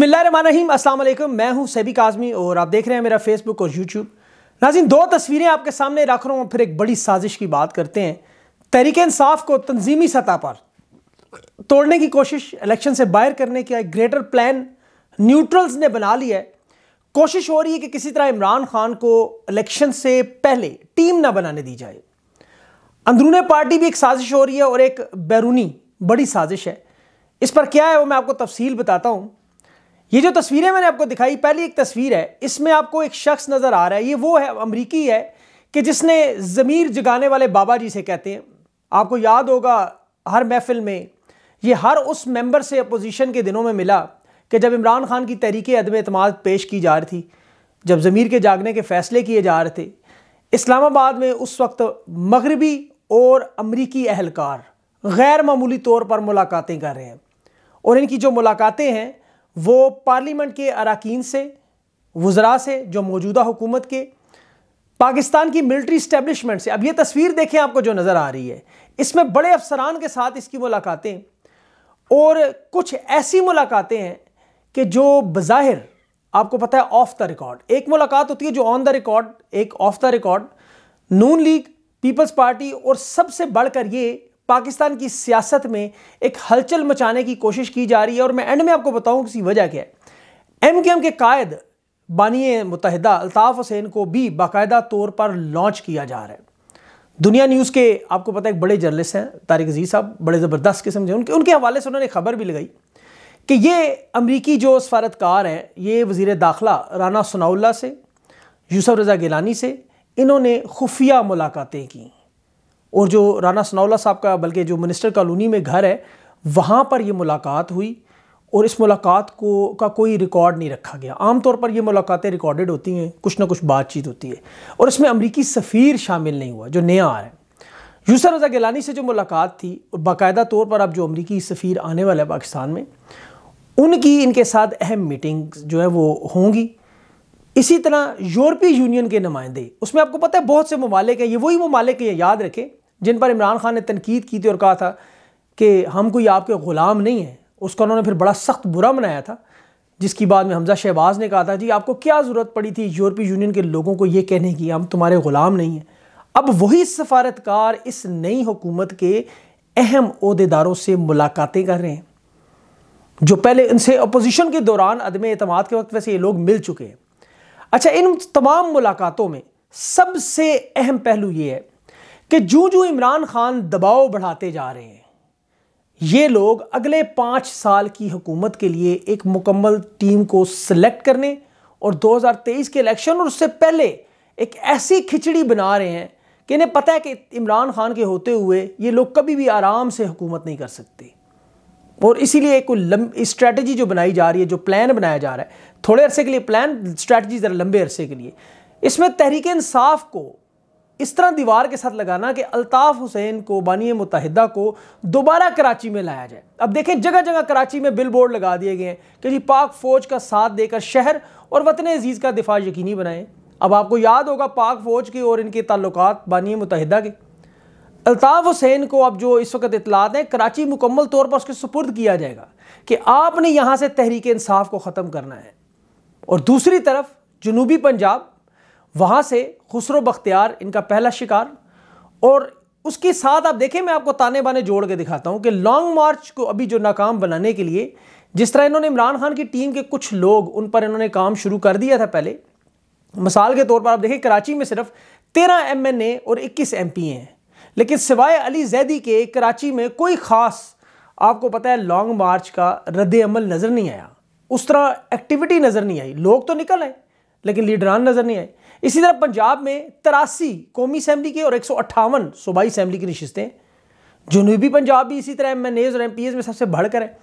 बसमीम असल मैं हूं सैबी काजमी और आप देख रहे हैं मेरा फेसबुक और यूट्यूब नाजिन दो तस्वीरें आपके सामने रख रहा हूँ फिर एक बड़ी साजिश की बात करते हैं तहरीक इंसाफ को तंजीमी सतह पर तोड़ने की कोशिश इलेक्शन से बाहर करने का एक ग्रेटर प्लान न्यूट्रल्स ने बना लिया है कोशिश हो रही है कि किसी तरह इमरान खान को इलेक्शन से पहले टीम ना बनाने दी जाए अंदरून पार्टी भी एक साजिश हो रही है और एक बैरूनी बड़ी साजिश है इस पर क्या है वो मैं आपको तफसील बताता हूँ ये जो तस्वीरें मैंने आपको दिखाई पहली एक तस्वीर है इसमें आपको एक शख्स नज़र आ रहा है ये वो है अमरीकी है कि जिसने ज़मीर जगाने वाले बाबा जी से कहते हैं आपको याद होगा हर महफिल में ये हर उस मेंबर से अपोजिशन के दिनों में मिला कि जब इमरान खान की तहरीक अदम अतमाद पेश की जा रही थी जब ज़मीर के जागने के फ़ैसले किए जा रहे थे इस्लामाबाद में उस वक्त मगरबी और अमरीकी अहलकार गैर मामूली तौर पर मुलाकातें कर रहे हैं और इनकी जो मुलाकातें हैं वो पार्लियामेंट के अरकान से वज़रा से जो मौजूदा हुकूमत के पाकिस्तान की मिलिट्री इस्टेबलिशमेंट से अब ये तस्वीर देखें आपको जो नज़र आ रही है इसमें बड़े अफसरान के साथ इसकी मुलाकातें और कुछ ऐसी मुलाकातें हैं कि जो बज़ाहिर आपको पता है ऑफ द रिकॉर्ड एक मुलाकात होती है जो ऑन द रिकॉर्ड एक off the record Noon league peoples party और सबसे बढ़कर ये पाकिस्तान की सियासत में एक हलचल मचाने की कोशिश की जा रही है और मैं एंड में आपको बताऊँ किसी वजह क्या है एम के एम के कायद बानिए मुतहदा अल्ताफ़ हुसैन को भी बाकायदा तौर पर लॉन्च किया जा रहा है दुनिया न्यूज़ के आपको पता है एक बड़े जर्नलिस्ट हैं तारिक अजीज़ साहब बड़े ज़बरदस्त किस्म के उनके उनके हवाले से उन्होंने खबर भी लगाई कि ये अमरीकी जो सफारतकार हैं ये वज़ी दाखिला राना सनाउल्ला से यूसफ़ रज़ा गिलानी से इन्होंने खुफिया मुलाकातें की और जो राना सनाउल्ला साहब का बल्कि जो मिनिस्टर कॉलोनी में घर है वहाँ पर ये मुलाकात हुई और इस मुलाकात को का कोई रिकॉर्ड नहीं रखा गया आमतौर पर ये मुलाकातें रिकॉर्डेड होती हैं कुछ ना कुछ बातचीत होती है और इसमें अमरीकी सफ़ीर शामिल नहीं हुआ जो नया आ रहा है यूसर रजा गिलानी से जो मुलाकात थी और बाकायदा तौर पर अब जो अमरीकी सफ़ीर आने वाला है पाकिस्तान में उनकी इनके साथ अहम मीटिंग जो है वो होंगी इसी तरह यूरोपीय यूनियन के नुमाइंदे उसमें आपको पता है बहुत से ममालिक हैं ये वही ममालिक याद रखें जिन पर इमरान खान ने तनकीद की थी और कहा था कि हम कोई आपके ग़ुलाम नहीं हैं उसका उन्होंने फिर बड़ा सख्त बुरा मनाया था जिसकी बाद में हमजा शहबाज ने कहा था जी आपको क्या ज़रूरत पड़ी थी यूरोपीय यूनियन के लोगों को ये कहने की हम तुम्हारे ग़ुलाम नहीं हैं अब वही सफारतकार इस नई हुकूमत के अहम अहदेदारों से मुलाकातें कर रहे हैं जो पहले इनसे अपोजिशन के दौरान अदम अतम के वक्त वैसे ये लोग मिल चुके हैं अच्छा इन तमाम मुलाकातों में सबसे अहम पहलू ये है कि जू जू इमरान खान दबाव बढ़ाते जा रहे हैं ये लोग अगले पाँच साल की हुकूमत के लिए एक मुकम्मल टीम को सिलेक्ट करने और 2023 के इलेक्शन और उससे पहले एक ऐसी खिचड़ी बना रहे हैं कि इन्हें पता है कि इमरान खान के होते हुए ये लोग कभी भी आराम से हुकूमत नहीं कर सकते और इसीलिए एक लंबी स्ट्रेटजी जो बनाई जा रही है जो प्लान बनाया जा रहा है थोड़े अरसे के लिए प्लान स्ट्रैटेजी ज़रा लंबे अरसे के लिए इसमें तहरीक इंसाफ को इस तरह दीवार के साथ लगाना कि अल्ताफ़ हुसैन को बानी मुतहदा को दोबारा कराची में लाया जाए अब देखें जगह जगह कराची में बिल बोर्ड लगा दिए गए हैं कि जी पाक फ़ौज का साथ देकर शहर और वतन अजीज़ का दिफा यकीनी बनाएं अब आपको याद होगा पाक फ़ौज के और इनके ताल्लुकात बानी मुतहदा के अल्ताफ़ हुसैन को अब जो इस वक्त इतलात हैं कराची मुकम्मल तौर पर उसके सुपुर्द किया जाएगा कि आपने यहाँ से तहरीक इंसाफ को ख़त्म करना है और दूसरी तरफ जनूबी पंजाब वहाँ से खुसरो बख्तियार इनका पहला शिकार और उसके साथ आप देखें मैं आपको ताने बाने जोड़ के दिखाता हूँ कि लॉन्ग मार्च को अभी जो नाकाम बनाने के लिए जिस तरह इन्होंने इमरान खान की टीम के कुछ लोग उन पर इन्होंने काम शुरू कर दिया था पहले मिसाल के तौर पर आप देखें कराची में सिर्फ तेरह एम एन ए और इक्कीस एम पी हैं लेकिन सिवाय अली जैदी के कराची में कोई ख़ास आपको पता है लॉन्ग मार्च का रद्द अमल नज़र नहीं आया उस तरह एक्टिविटी नज़र नहीं आई लोग तो निकल आए लेकिन लीडरान नज़र नहीं आए इसी तरह पंजाब में तिरासी कौमी असम्बली के और एक सौ अट्ठावन सूबाई असम्बली की नशस्तें जनूबी पंजाब भी इसी तरह एम एन एज और एम पी एज में सबसे बढ़कर है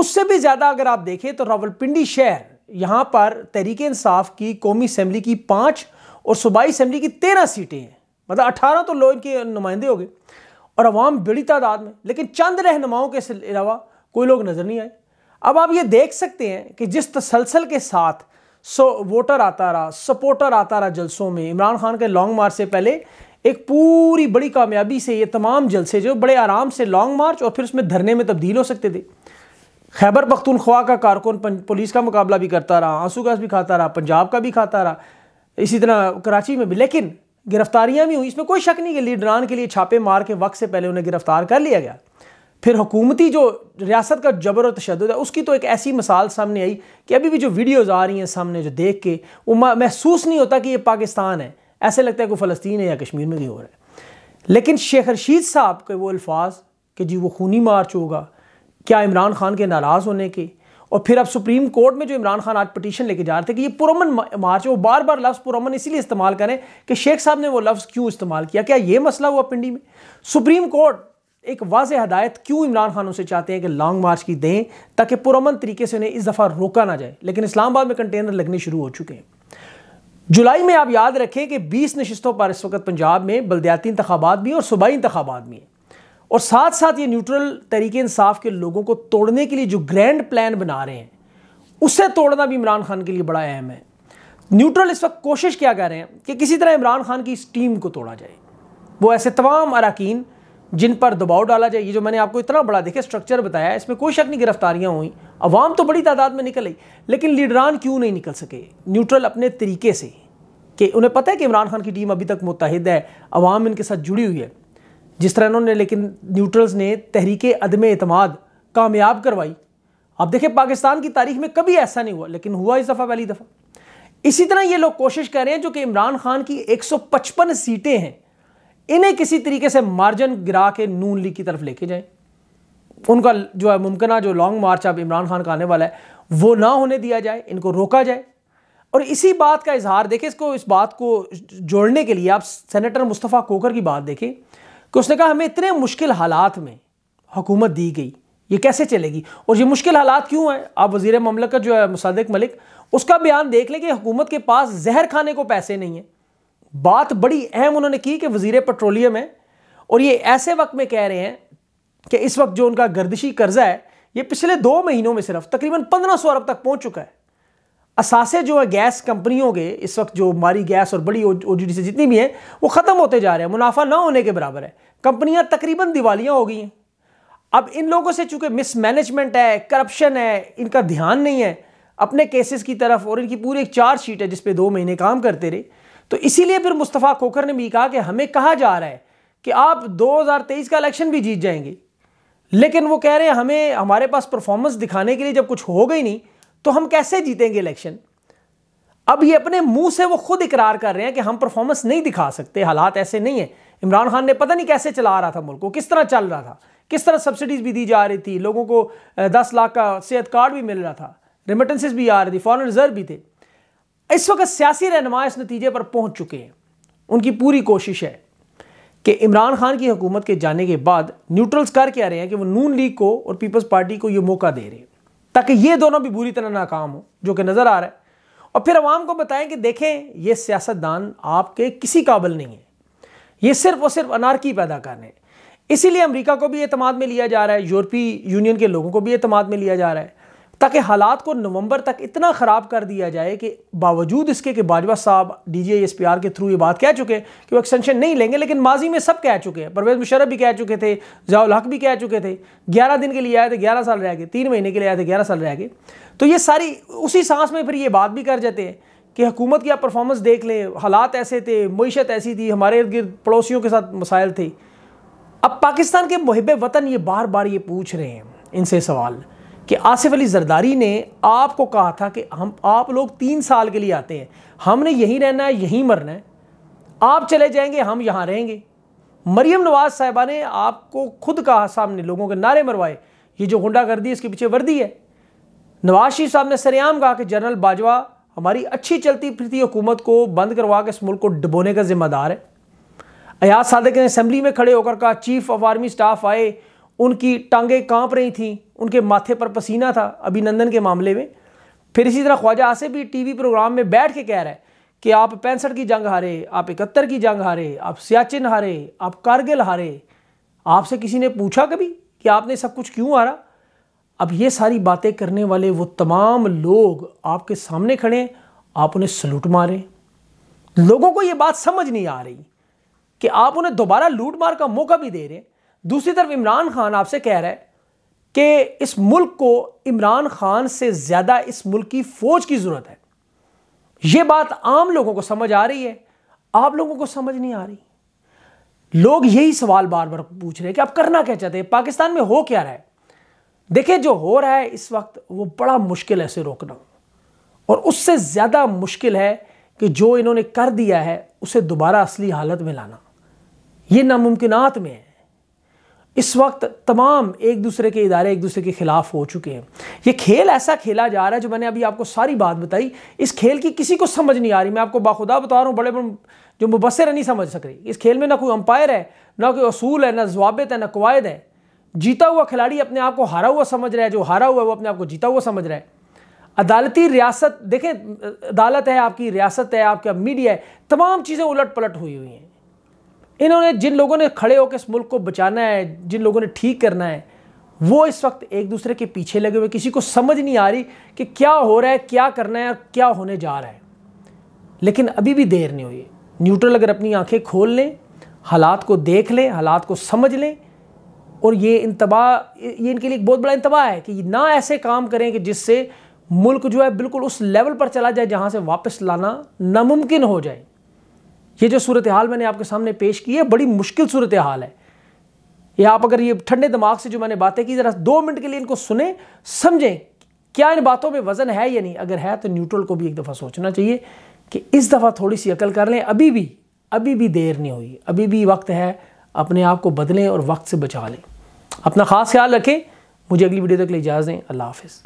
उससे भी ज़्यादा अगर आप देखें तो रावलपिंडी शहर यहाँ पर तहरीक इंसाफ की कौमी असम्बली की पाँच और सूबाई असम्बली की तेरह सीटें हैं मतलब अठारह तो लोग इनके नुमाइंदे हो गए और अवाम बड़ी तादाद में लेकिन चंद रहनुमाओं के अलावा कोई लोग नज़र नहीं आए अब आप ये देख सकते हैं कि जिस तसलसल के साथ सो वोटर आता रहा सपोर्टर आता रहा जलसों में इमरान खान के लॉन्ग मार्च से पहले एक पूरी बड़ी कामयाबी से ये तमाम जलसे जो बड़े आराम से लॉन्ग मार्च और फिर उसमें धरने में तब्दील हो सकते थे खैबर पख्तूनख्वा का कारकुन पुलिस का मुकाबला भी करता रहा आंसू गैस भी खाता रहा पंजाब का भी खाता रहा इसी तरह कराची में भी लेकिन गिरफ्तारियां भी हुई इसमें कोई शक नहीं कि लीडरान के लिए छापे मार के वक्त से पहले उन्हें गिरफ्तार कर लिया गया फिर हुकूमती जो रियासत का जबर और तशद है उसकी तो एक ऐसी मिसाल सामने आई कि अभी भी जो वीडियोज़ आ रही हैं सामने जो देख के वो महसूस नहीं होता कि ये पाकिस्तान है ऐसे लगता है कि फ़लस्तीन है या कश्मीर में कहीं रहा है लेकिन शेख रशीद साहब के वो अल्फाज कि जी वो खूनी मार्च होगा क्या इमरान खान के नाराज़ होने के और फिर अब सुप्रीम कोर्ट में जो इमरान खान आज पटिशन लेके जा रहे थे कि ये पुरमन मार्च है वो बार बार लफ्ज़ पुरमन इसीलिए इस्तेमाल करें कि शेख साहब ने वो लफ्ज़ क्यों इस्तेमाल किया क्या ये मसला हुआ पिंडी में सुप्रीम कोर्ट एक वाज हदायत क्यों इमरान खान उसे चाहते हैं कि लॉन्ग मार्च की दें ताकि पुरमन तरीके से उन्हें इस दफ़ा रोका ना जाए लेकिन इस्लामाबाद में कंटेनर लगने शुरू हो चुके हैं जुलाई में आप याद रखें कि 20 नशस्तों पर इस वक्त पंजाब में बलदयाती इंतबात भी और सूबाई इंतबात भी हैं और साथ साथ ये न्यूट्रल तरीके इंसाफ के लोगों को तोड़ने के लिए जो ग्रैंड प्लान बना रहे हैं उसे तोड़ना भी इमरान खान के लिए बड़ा अहम है न्यूट्रल इस वक्त कोशिश क्या कर रहे हैं कि किसी तरह इमरान खान की इस टीम को तोड़ा जाए वो ऐसे तमाम अरकान जिन पर दबाव डाला जाए ये जो मैंने आपको इतना बड़ा देखे स्ट्रक्चर बताया इसमें कोई शक नहीं गिरफ्तारियाँ हुई अवाम तो बड़ी तादाद में निकल आई लेकिन लीडरान क्यों नहीं निकल सके न्यूट्रल अपने तरीके से कि उन्हें पता है कि इमरान खान की टीम अभी तक मुतहद है अवाम इनके साथ जुड़ी हुई है जिस तरह इन्होंने लेकिन न्यूट्रल्स ने तहरीक अदम अतमाद कामयाब करवाई आप देखें पाकिस्तान की तारीख में कभी ऐसा नहीं हुआ लेकिन हुआ इस दफ़ा पहली दफ़ा इसी तरह ये लोग कोशिश कर रहे हैं जो कि इमरान खान की 155 सीटें हैं इन्हें किसी तरीके से मार्जिन गिरा के नून लीग की तरफ लेके जाएं उनका जो है मुमकिन जो लॉन्ग मार्च अब इमरान खान का आने वाला है वो ना होने दिया जाए इनको रोका जाए और इसी बात का इजहार देखें इसको इस बात को जोड़ने के लिए आप सेनेटर मुस्तफ़ा कोकर की बात देखें कि उसने कहा हमें इतने मुश्किल हालात में हुकूमत दी गई ये कैसे चलेगी और ये मुश्किल हालात क्यों हैं आप वजीर ममलकत जो है मुसदक मलिक उसका बयान देख लें कि हुकूमत के पास जहर खाने को पैसे नहीं हैं बात बड़ी अहम उन्होंने की कि वजीर पेट्रोलियम है और ये ऐसे वक्त में कह रहे हैं कि इस वक्त जो उनका गर्दिशी कर्जा है ये पिछले दो महीनों में सिर्फ तकरीबन पंद्रह सौ अरब तक पहुंच चुका है असासे जो है गैस कंपनियों के इस वक्त जो हमारी गैस और बड़ी ओ जी डी से जितनी भी हैं वो ख़त्म होते जा रहे हैं मुनाफा ना होने के बराबर है कंपनियां तकरीबन दिवालियां हो गई हैं अब इन लोगों से चूंकि मिसमैनेजमेंट है करप्शन है इनका ध्यान नहीं है अपने केसेस की तरफ और इनकी पूरी एक चार्जशीट है जिसपे दो महीने काम करते रहे तो इसीलिए फिर मुस्तफ़ा खोखर ने भी कहा कि हमें कहा जा रहा है कि आप 2023 का इलेक्शन भी जीत जाएंगे लेकिन वो कह रहे हैं हमें हमारे पास परफॉर्मेंस दिखाने के लिए जब कुछ हो गई नहीं तो हम कैसे जीतेंगे इलेक्शन अब ये अपने मुंह से वो खुद इकरार कर रहे हैं कि हम परफॉर्मेंस नहीं दिखा सकते हालात ऐसे नहीं है इमरान खान ने पता नहीं कैसे चला रहा था मुल्क को किस तरह चल रहा था किस तरह सब्सिडीज़ भी दी जा रही थी लोगों को दस लाख का सेहत कार्ड भी मिल रहा था रिमिटेंसेस भी आ रही थी फॉरन रिजर्व भी थे इस वक्त सियासी रहनमा इस नतीजे पर पहुंच चुके हैं उनकी पूरी कोशिश है कि इमरान खान की हुकूमत के जाने के बाद न्यूट्रल्स कर के आ रहे हैं कि वो नून लीग को और पीपल्स पार्टी को ये मौका दे रहे हैं ताकि ये दोनों भी बुरी तरह नाकाम हो जो कि नज़र आ रहा है और फिर आवाम को बताएं कि देखें ये सियासतदान आपके किसी काबिल नहीं है ये सिर्फ और सिर्फ अनारकी पैदा कर रहे हैं इसीलिए अमरीका को भी अतमाद में लिया जा रहा है यूरोपीय यूनियन के लोगों को भी अतमाद में लिया जा रहा है ताकि हालात को नवंबर तक इतना ख़राब कर दिया जाए कि बावजूद इसके कि बाजवा साहब D G S P R के थ्रू ये बात कह चुके हैं कि वो एक्सटेंशन नहीं लेंगे लेकिन माजी में सब कह चुके हैं परवेज मुशरफ भी कह चुके थे जयाल हक भी कह चुके थे ग्यारह दिन के लिए आए थे ग्यारह साल रह गए तीन महीने के लिए आए थे ग्यारह साल रह गए तो ये सारी उसी सांस में फिर ये बात भी कर जाते हैं कि हुकूमत की आप परफॉर्मेंस देख लें हालात ऐसे थे मीशत ऐसी थी हमारे इर्द गिर्द पड़ोसियों के साथ मसाइल थे अब पाकिस्तान के मुहब वतन ये बार बार ये पूछ रहे हैं इनसे सवाल कि आसिफ अली जरदारी ने आपको कहा था कि हम आप लोग तीन साल के लिए आते हैं हमने यहीं रहना है यहीं मरना है आप चले जाएंगे हम यहाँ रहेंगे मरियम नवाज साहिबा ने आपको खुद कहा सामने लोगों के नारे मरवाए ये जो गुंडागर्दी इसके पीछे वर्दी है नवाज शरीफ साहब ने सरेआम कहा कि जनरल बाजवा हमारी अच्छी चलती फिरती हुकूमत को बंद करवा के इस मुल्क को डुबोने का जिम्मेदार है अयाज सादक ने असम्बली में खड़े होकर कहा चीफ ऑफ आर्मी स्टाफ आए उनकी टांगें कांप रही थीं उनके माथे पर पसीना था अभिनंदन के मामले में फिर इसी तरह ख्वाजा आसिफ भी टीवी प्रोग्राम में बैठ के कह रहा है कि आप पैंसठ की जंग हारे आप इकहत्तर की जंग हारे आप सियाचिन हारे आप कारगिल हारे आपसे किसी ने पूछा कभी कि आपने सब कुछ क्यों हारा अब ये सारी बातें करने वाले वो तमाम लोग आपके सामने खड़े आप उन्हें सलूट मारें लोगों को ये बात समझ नहीं आ रही कि आप उन्हें दोबारा लूट मार का मौका भी दे रहे हैं दूसरी तरफ इमरान खान आपसे कह रहा है कि इस मुल्क को इमरान खान से ज़्यादा इस मुल्क की फ़ौज की ज़रूरत है ये बात आम लोगों को समझ आ रही है आप लोगों को समझ नहीं आ रही लोग यही सवाल बार बार पूछ रहे हैं कि आप करना क्या चाहते हैं पाकिस्तान में हो क्या रहा है देखिए जो हो रहा है इस वक्त वो बड़ा मुश्किल है इसे रोकना और उससे ज़्यादा मुश्किल है कि जो इन्होंने कर दिया है उसे दोबारा असली हालत में लाना ये नामुमकिनात में है इस वक्त तमाम एक दूसरे के इदारे एक दूसरे के खिलाफ हो चुके हैं ये खेल ऐसा खेला जा रहा है जो मैंने अभी आपको सारी बात बताई इस खेल की किसी को समझ नहीं आ रही मैं आपको बाखुदा बता रहा हूँ बड़े बड़े जो मुबसर नहीं समझ सक रही इस खेल में ना कोई अंपायर है ना कोई असूल है ना जवाब है ना कवायद है जीता हुआ खिलाड़ी अपने आप को हारा हुआ समझ रहा है जो हारा हुआ है वो अपने आप को जीता हुआ समझ रहा है अदालती रियासत देखें अदालत है आपकी रियासत है आपका मीडिया है तमाम चीज़ें उलट पलट हुई हुई हैं इन्होंने जिन लोगों ने खड़े होकर इस मुल्क को बचाना है जिन लोगों ने ठीक करना है वो इस वक्त एक दूसरे के पीछे लगे हुए किसी को समझ नहीं आ रही कि क्या हो रहा है क्या करना है और क्या होने जा रहा है लेकिन अभी भी देर नहीं हुई न्यूट्रल अगर अपनी आंखें खोल लें हालात को देख लें हालात को समझ लें और ये इंतबाह ये इनके लिए एक बहुत बड़ा इंतबाह है कि ना ऐसे काम करें कि जिससे मुल्क जो है बिल्कुल उस लेवल पर चला जाए जहाँ से वापस लाना नामुमकिन हो जाए ये जो सूरत हाल मैंने आपके सामने पेश की है बड़ी मुश्किल सूरत हाल है ये आप अगर ये ठंडे दिमाग से जो मैंने बातें की ज़रा दो मिनट के लिए इनको सुने समझें क्या इन बातों में वज़न है या नहीं अगर है तो न्यूट्रल को भी एक दफ़ा सोचना चाहिए कि इस दफ़ा थोड़ी सी अकल कर लें अभी भी अभी भी देर नहीं हुई अभी भी वक्त है अपने आप को बदलें और वक्त से बचा लें अपना ख़ास ख्याल रखें मुझे अगली वीडियो तक ले इजाज़ दें अल्लाह हाफिज़